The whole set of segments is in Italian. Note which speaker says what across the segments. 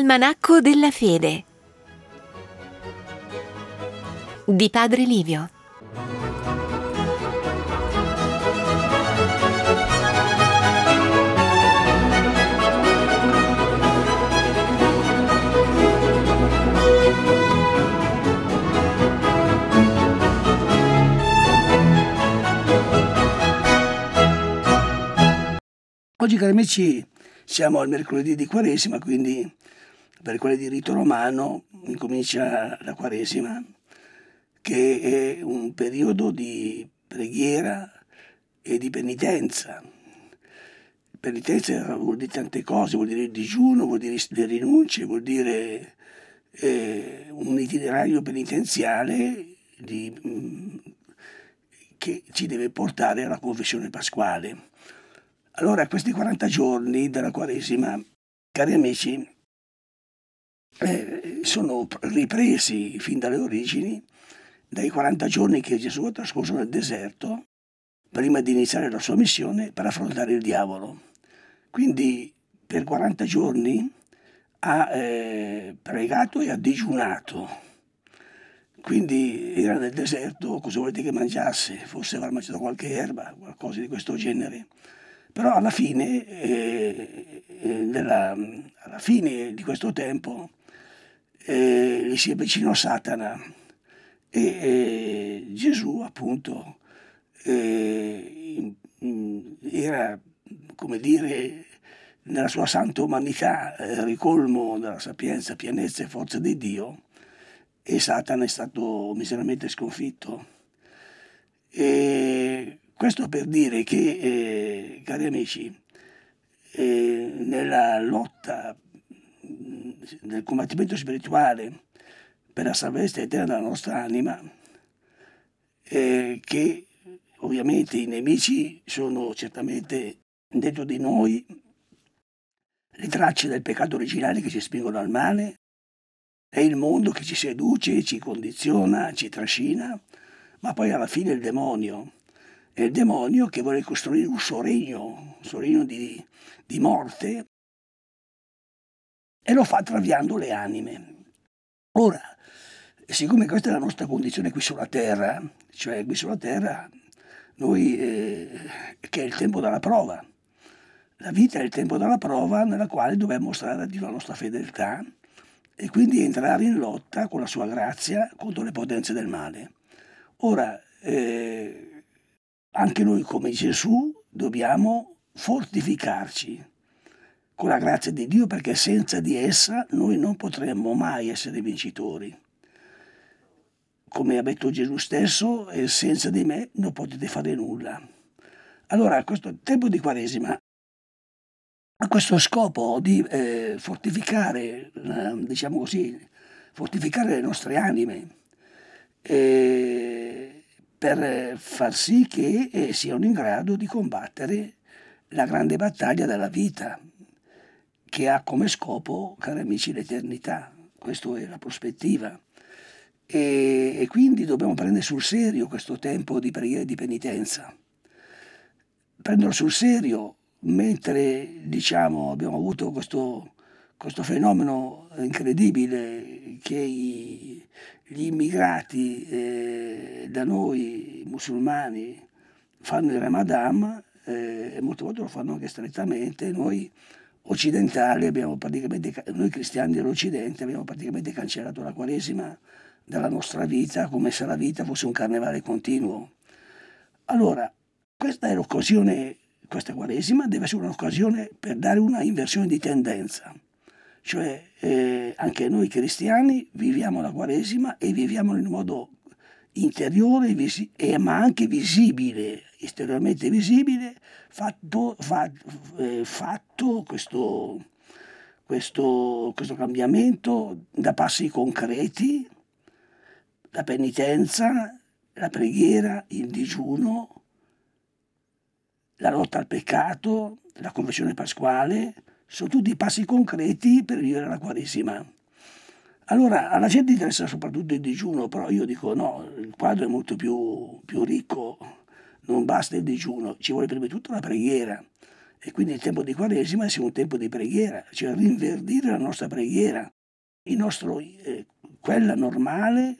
Speaker 1: Almanacco della fede di Padre Livio Oggi cari amici siamo al mercoledì di Quaresima, quindi per quelle di rito romano incomincia la Quaresima, che è un periodo di preghiera e di penitenza. Penitenza vuol dire tante cose, vuol dire il digiuno, vuol dire le rinunce, vuol dire eh, un itinerario penitenziale di, che ci deve portare alla confessione pasquale. Allora, questi 40 giorni della Quaresima, cari amici, eh, sono ripresi fin dalle origini dai 40 giorni che Gesù ha trascorso nel deserto prima di iniziare la sua missione per affrontare il diavolo. Quindi per 40 giorni ha eh, pregato e ha digiunato. Quindi era nel deserto, cosa volete che mangiasse? Forse aveva mangiato qualche erba, qualcosa di questo genere. Però alla fine, eh, della, eh, alla fine di questo tempo eh, gli si avvicinò Satana e, e Gesù appunto eh, era come dire nella sua santa umanità eh, ricolmo della sapienza, pienezza e forza di Dio e Satana è stato miseramente sconfitto. E questo per dire che, eh, cari amici, eh, nella lotta del combattimento spirituale per la salvezza eterna della nostra anima, eh, che ovviamente i nemici sono certamente dentro di noi le tracce del peccato originale che ci spingono al male, è il mondo che ci seduce, ci condiziona, ci trascina, ma poi alla fine il demonio. È il demonio che vuole costruire un suo regno, un suo regno di, di morte, e lo fa traviando le anime. Ora, siccome questa è la nostra condizione qui sulla Terra, cioè qui sulla Terra, noi, eh, che è il tempo della prova, la vita è il tempo della prova nella quale dobbiamo mostrare a Dio la nostra fedeltà e quindi entrare in lotta con la sua grazia contro le potenze del male. Ora, eh, anche noi come Gesù dobbiamo fortificarci con la grazia di Dio perché senza di essa noi non potremmo mai essere vincitori. Come ha detto Gesù stesso, senza di me non potete fare nulla. Allora, questo tempo di Quaresima, ha questo scopo di eh, fortificare, eh, diciamo così, fortificare le nostre anime, eh, per far sì che eh, siano in grado di combattere la grande battaglia della vita, che ha come scopo, cari amici, l'eternità. Questa è la prospettiva. E, e, quindi dobbiamo prendere sul serio questo tempo di preghiera e di penitenza. Prenderlo sul serio mentre diciamo, abbiamo avuto questo, questo fenomeno incredibile che i, gli immigrati eh, da noi musulmani fanno il Ramadan eh, e molte volte lo fanno anche strettamente, noi occidentali abbiamo praticamente, noi cristiani dell'Occidente abbiamo praticamente cancellato la Quaresima dalla nostra vita come se la vita fosse un carnevale continuo. Allora, questa è l'occasione, questa Quaresima deve essere un'occasione per dare una inversione di tendenza. Cioè eh, anche noi cristiani viviamo la Quaresima e viviamo in modo interiore visi- e, eh, ma anche visibile, esteriormente visibile, fatto, fa- eh, fatto questo, questo, questo cambiamento da passi concreti, la penitenza, la preghiera, il digiuno, la lotta al peccato, la confessione pasquale, sono tutti passi concreti per vivere la Quaresima. Allora, alla gente interessa soprattutto il digiuno, però io dico no, il quadro è molto più, più ricco, non basta il digiuno, ci vuole prima di tutto la preghiera. E quindi il tempo di Quaresima è un tempo di preghiera, cioè rinverdire la nostra preghiera, nostro, eh, quella normale,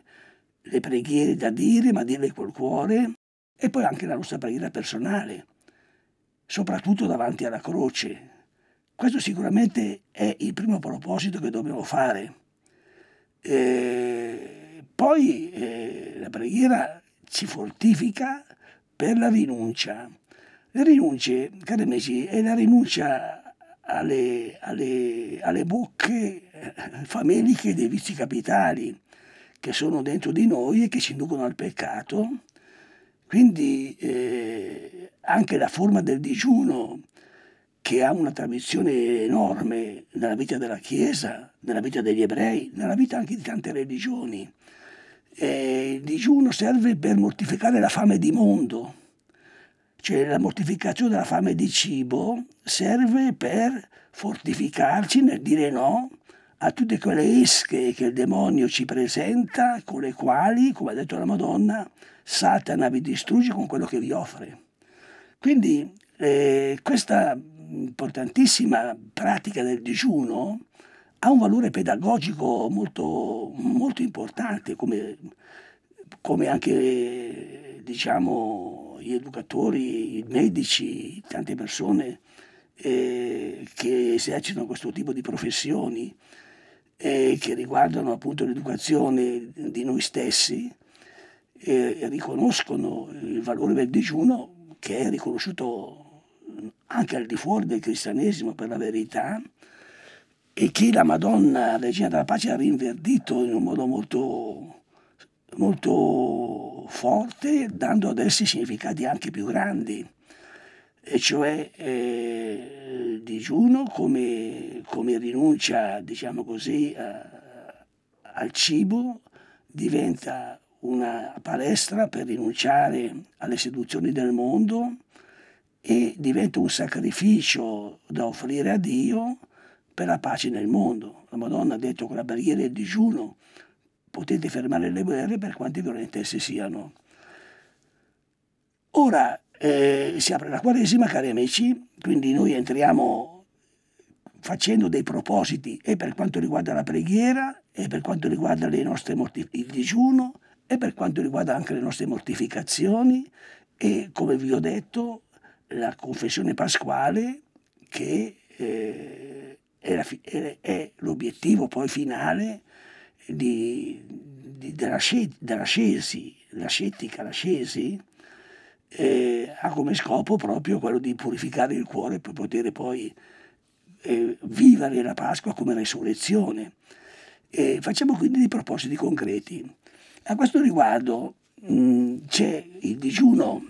Speaker 1: le preghiere da dire, ma dirle col cuore, e poi anche la nostra preghiera personale, soprattutto davanti alla croce. Questo sicuramente è il primo proposito che dobbiamo fare eh, poi eh, la preghiera ci fortifica per la rinuncia. Le rinunce, cari amici, è la rinuncia alle, alle, alle bocche eh, fameliche dei vizi capitali che sono dentro di noi e che ci inducono al peccato. Quindi eh, anche la forma del digiuno che ha una tradizione enorme nella vita della Chiesa, nella vita degli ebrei, nella vita anche di tante religioni. E eh, il digiuno serve per mortificare la fame di mondo, cioè la mortificazione della fame di cibo serve per fortificarci nel dire no a tutte quelle ische che il demonio ci presenta, con le quali, come ha detto la Madonna, Satana vi distrugge con quello che vi offre. Quindi eh, questa importantissima pratica del digiuno ha un valore pedagogico molto, molto importante, come, come anche diciamo, gli educatori, i medici, tante persone eh, che esercitano questo tipo di professioni eh, che riguardano appunto l'educazione di noi stessi, eh, riconoscono il valore del digiuno che è riconosciuto anche al di fuori del cristianesimo per la verità, e che la Madonna Regina della Pace ha rinverdito in un modo molto, molto forte, dando ad essi significati anche più grandi, e cioè eh, il digiuno come, come rinuncia, diciamo così, a, al cibo, diventa una palestra per rinunciare alle seduzioni del mondo, e diventa un sacrificio da offrire a Dio per la pace nel mondo. La Madonna ha detto con la barriera e il digiuno potete fermare le guerre per quante violente esse siano. Ora eh, si apre la Quaresima, cari amici, quindi noi entriamo facendo dei propositi e per quanto riguarda la preghiera e per quanto riguarda il digiuno e per quanto riguarda anche le nostre mortificazioni e come vi ho detto la confessione pasquale che eh, è, la, è, è, l'obiettivo poi finale di, di, della, della scesi, la scettica, la scesi, eh, ha come scopo proprio quello di purificare il cuore per poter poi eh, vivere la Pasqua come resurrezione. E facciamo quindi dei propositi concreti. A questo riguardo mh, c'è il digiuno